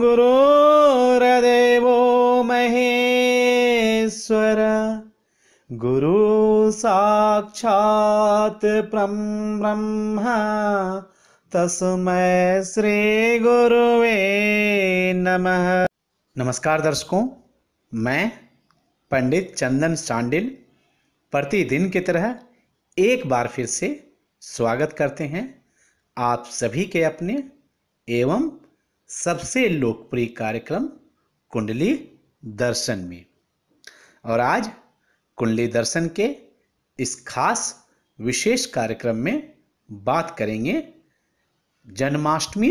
गुरुर्देवो महेश्वर गुरु साक्षात् ब्रह्म तस्मै श्री गुरुवे नमः नमस्कार दर्शकों मैं पंडित चंदन सांडिल प्रतिदिन की तरह एक बार फिर से स्वागत करते हैं आप सभी के अपने एवं सबसे लोकप्रिय कार्यक्रम कुंडली दर्शन में और आज कुंडली दर्शन के इस खास विशेष कार्यक्रम में बात करेंगे जन्माष्टमी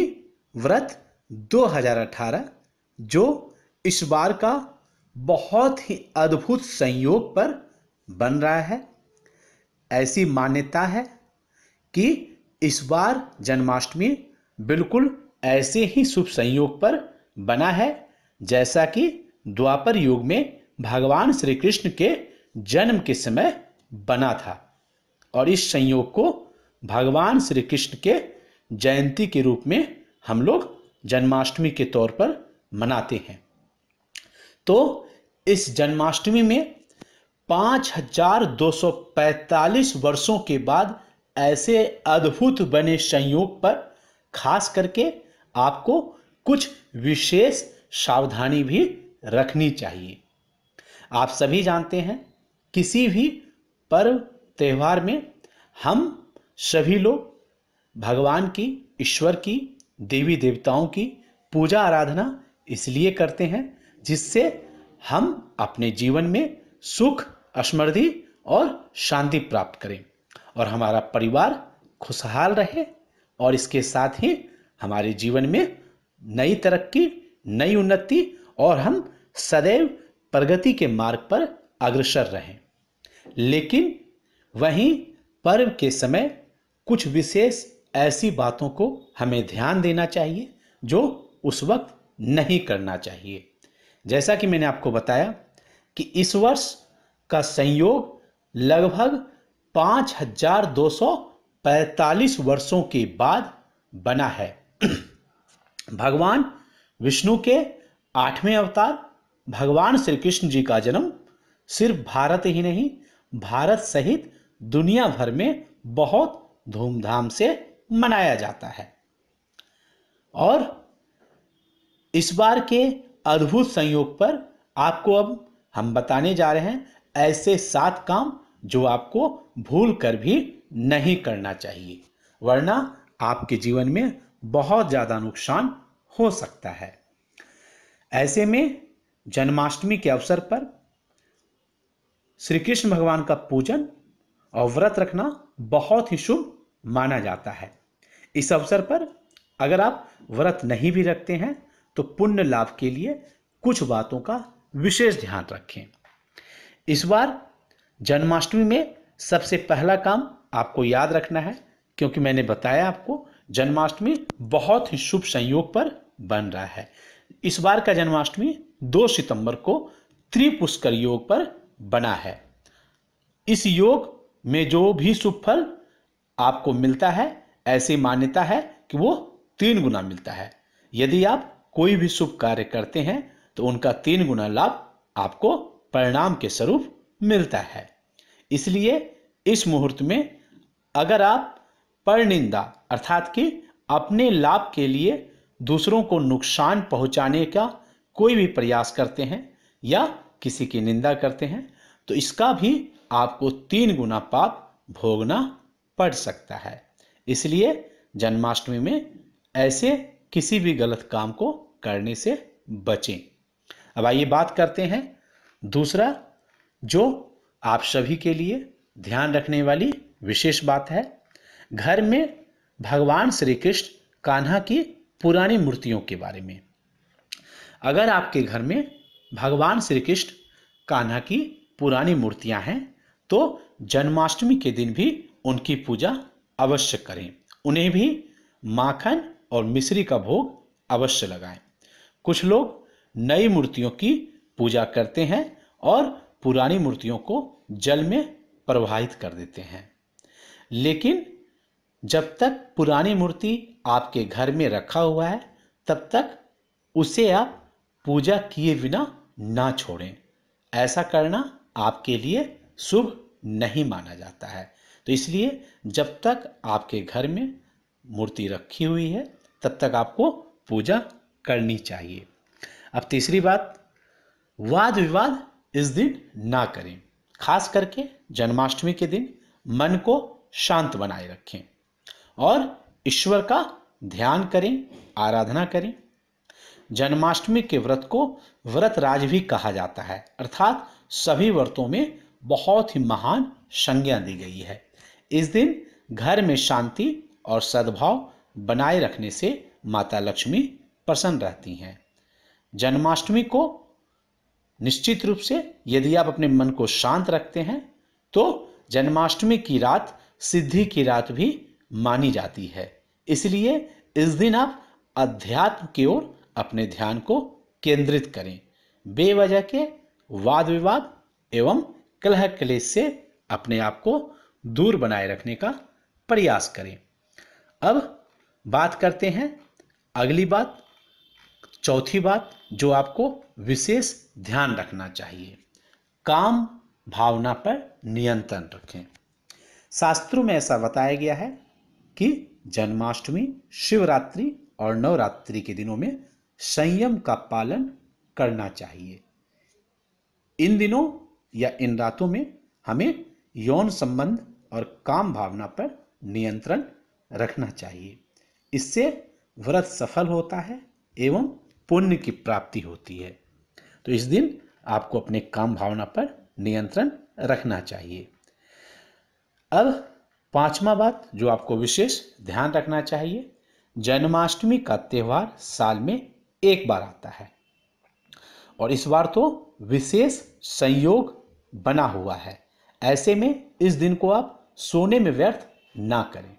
व्रत 2018 जो इस बार का बहुत ही अद्भुत संयोग पर बन रहा है ऐसी मान्यता है कि इस बार जन्माष्टमी बिल्कुल ऐसे ही शुभ संयोग पर बना है जैसा कि द्वापर युग में भगवान श्री कृष्ण के जन्म के समय बना था और इस संयोग को भगवान श्री कृष्ण के जयंती के रूप में हम लोग जन्माष्टमी के तौर पर मनाते हैं तो इस जन्माष्टमी में 5245 वर्षों के बाद ऐसे अद्भुत बने संयोग पर खास करके आपको कुछ विशेष सावधानी भी रखनी चाहिए आप सभी जानते हैं किसी भी पर्व त्यौहार में हम सभी लोग भगवान की ईश्वर की देवी देवताओं की पूजा आराधना इसलिए करते हैं जिससे हम अपने जीवन में सुख समृद्धि और शांति प्राप्त करें और हमारा परिवार खुशहाल रहे और इसके साथ ही हमारे जीवन में नई तरक्की नई उन्नति और हम सदैव प्रगति के मार्ग पर अग्रसर रहें लेकिन वहीं पर्व के समय कुछ विशेष ऐसी बातों को हमें ध्यान देना चाहिए जो उस वक्त नहीं करना चाहिए जैसा कि मैंने आपको बताया कि इस वर्ष का संयोग लगभग 5245 वर्षों के बाद बना है भगवान विष्णु के आठवें अवतार भगवान श्री कृष्ण जी का जन्म सिर्फ भारत ही नहीं भारत सहित दुनिया भर में बहुत धूमधाम से मनाया जाता है और इस बार के अद्भुत संयोग पर आपको अब हम बताने जा रहे हैं ऐसे सात काम जो आपको भूल कर भी नहीं करना चाहिए वरना आपके जीवन में बहुत ज़्यादा नुकसान हो सकता है ऐसे में जन्माष्टमी के अवसर पर श्री कृष्ण भगवान का पूजन और व्रत रखना बहुत ही शुभ माना जाता है इस अवसर पर अगर आप व्रत नहीं भी रखते हैं तो पुण्य लाभ के लिए कुछ बातों का विशेष ध्यान रखें इस बार जन्माष्टमी में सबसे पहला काम आपको याद रखना है क्योंकि मैंने बताया आपको जन्माष्टमी बहुत ही शुभ संयोग पर बन रहा है इस बार का जन्माष्टमी 2 सितंबर को त्रिपुष्कर योग पर बना है इस योग में जो भी शुभ फल आपको मिलता है ऐसी मान्यता है कि वो तीन गुना मिलता है यदि आप कोई भी शुभ कार्य करते हैं तो उनका तीन गुना लाभ आपको परिणाम के स्वरूप मिलता है इसलिए इस मुहूर्त में अगर आप परनिंदा अर्थात कि अपने लाभ के लिए दूसरों को नुकसान पहुंचाने का कोई भी प्रयास करते हैं या किसी की निंदा करते हैं तो इसका भी आपको तीन गुना पाप भोगना पड़ सकता है इसलिए जन्माष्टमी में ऐसे किसी भी गलत काम को करने से बचें अब आइए बात करते हैं दूसरा जो आप सभी के लिए ध्यान रखने वाली विशेष बात है घर में भगवान श्री कृष्ण कान्हा की पुरानी मूर्तियों के बारे में अगर आपके घर में भगवान श्री कृष्ण कान्हा की पुरानी मूर्तियां हैं तो जन्माष्टमी के दिन भी उनकी पूजा अवश्य करें उन्हें भी माखन और मिश्री का भोग अवश्य लगाएं कुछ लोग नई मूर्तियों की पूजा करते हैं और पुरानी मूर्तियों को जल में प्रवाहित कर देते हैं लेकिन जब तक पुरानी मूर्ति आपके घर में रखा हुआ है तब तक उसे आप पूजा किए बिना ना छोड़ें ऐसा करना आपके लिए शुभ नहीं माना जाता है तो इसलिए जब तक आपके घर में मूर्ति रखी हुई है तब तक आपको पूजा करनी चाहिए अब तीसरी बात वाद विवाद इस दिन ना करें खास करके जन्माष्टमी के दिन मन को शांत बनाए रखें और ईश्वर का ध्यान करें आराधना करें जन्माष्टमी के व्रत को व्रत राज भी कहा जाता है अर्थात सभी व्रतों में बहुत ही महान संज्ञा दी गई है इस दिन घर में शांति और सद्भाव बनाए रखने से माता लक्ष्मी प्रसन्न रहती हैं जन्माष्टमी को निश्चित रूप से यदि आप अपने मन को शांत रखते हैं तो जन्माष्टमी की रात सिद्धि की रात भी मानी जाती है इसलिए इस दिन आप अध्यात्म की ओर अपने ध्यान को केंद्रित करें बेवजह के वाद विवाद एवं कलह कलेश से अपने आप को दूर बनाए रखने का प्रयास करें अब बात करते हैं अगली बात चौथी बात जो आपको विशेष ध्यान रखना चाहिए काम भावना पर नियंत्रण रखें शास्त्रों में ऐसा बताया गया है कि जन्माष्टमी शिवरात्रि और नवरात्रि के दिनों में संयम का पालन करना चाहिए इन दिनों या इन रातों में हमें यौन संबंध और काम भावना पर नियंत्रण रखना चाहिए इससे व्रत सफल होता है एवं पुण्य की प्राप्ति होती है तो इस दिन आपको अपने काम भावना पर नियंत्रण रखना चाहिए अब पांचवा बात जो आपको विशेष ध्यान रखना चाहिए जन्माष्टमी का त्यौहार साल में एक बार आता है और इस बार तो विशेष संयोग बना हुआ है ऐसे में इस दिन को आप सोने में व्यर्थ ना करें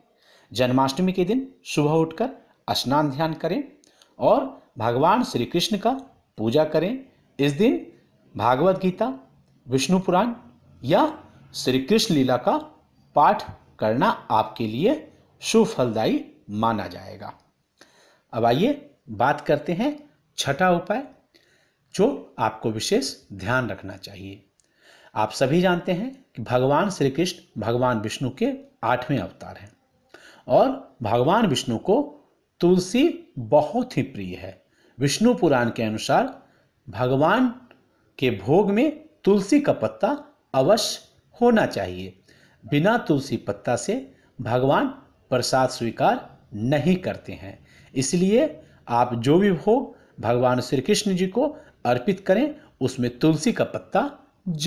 जन्माष्टमी के दिन सुबह उठकर स्नान ध्यान करें और भगवान श्री कृष्ण का पूजा करें इस दिन भागवत गीता विष्णु पुराण या श्री कृष्ण लीला का पाठ करना आपके लिए सुफलदायी माना जाएगा अब आइए बात करते हैं छठा उपाय जो आपको विशेष ध्यान रखना चाहिए आप सभी जानते हैं कि भगवान श्री कृष्ण भगवान विष्णु के आठवें अवतार हैं और भगवान विष्णु को तुलसी बहुत ही प्रिय है विष्णु पुराण के अनुसार भगवान के भोग में तुलसी का पत्ता अवश्य होना चाहिए बिना तुलसी पत्ता से भगवान प्रसाद स्वीकार नहीं करते हैं इसलिए आप जो भी हो भगवान श्री कृष्ण जी को अर्पित करें उसमें तुलसी का पत्ता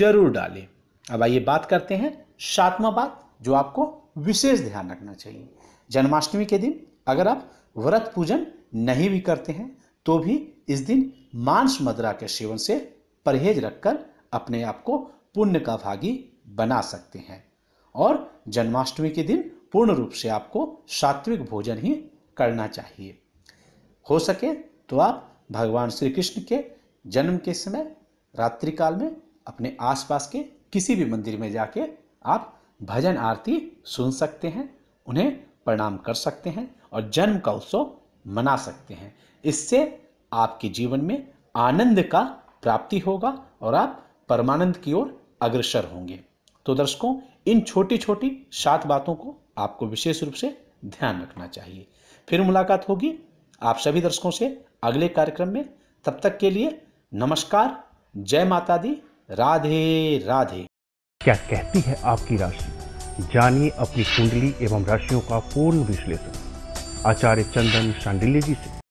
जरूर डालें अब आइए बात करते हैं सातवां बात जो आपको विशेष ध्यान रखना चाहिए जन्माष्टमी के दिन अगर आप व्रत पूजन नहीं भी करते हैं तो भी इस दिन मांस मदरा के सेवन से परहेज रखकर अपने आप को पुण्य का भागी बना सकते हैं और जन्माष्टमी के दिन पूर्ण रूप से आपको सात्विक भोजन ही करना चाहिए हो सके तो आप भगवान श्री कृष्ण के जन्म के समय रात्रि काल में अपने आसपास के किसी भी मंदिर में जाके आप भजन आरती सुन सकते हैं उन्हें प्रणाम कर सकते हैं और जन्म का उत्सव मना सकते हैं इससे आपके जीवन में आनंद का प्राप्ति होगा और आप परमानंद की ओर अग्रसर होंगे तो दर्शकों इन छोटी छोटी सात बातों को आपको विशेष रूप से ध्यान रखना चाहिए फिर मुलाकात होगी आप सभी दर्शकों से अगले कार्यक्रम में तब तक के लिए नमस्कार जय माता दी राधे राधे क्या कहती है आपकी राशि जानिए अपनी कुंडली एवं राशियों का पूर्ण विश्लेषण आचार्य चंदन शांडिल्य जी से